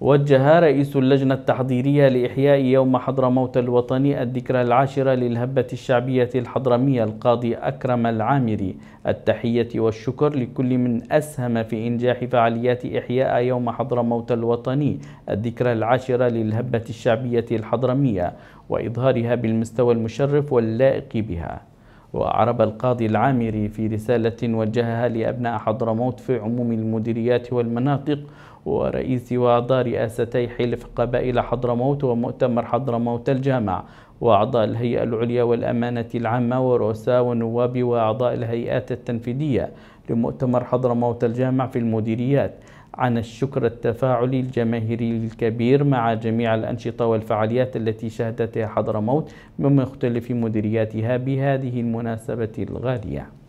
وجه رئيس اللجنة التحضيرية لإحياء يوم حضرموت الوطني الذكرى العاشرة للهبة الشعبية الحضرمية القاضي أكرم العامري التحية والشكر لكل من أسهم في إنجاح فعاليات إحياء يوم حضرموت الوطني الذكرى العاشرة للهبة الشعبية الحضرمية وإظهارها بالمستوى المشرف واللائق بها وأعرب القاضي العامري في رسالة وجهها لأبناء حضرموت في عموم المديريات والمناطق ورئيس وأعضاء رئاستي حلف قبائل حضرموت ومؤتمر حضرموت الجامع وأعضاء الهيئة العليا والأمانة العامة ورؤساء ونواب وأعضاء الهيئات التنفيذية لمؤتمر حضرموت الجامع في المديريات عن الشكر التفاعلي الجماهيري الكبير مع جميع الأنشطة والفعاليات التي شهدتها حضرموت من مختلف مديرياتها بهذه المناسبة الغالية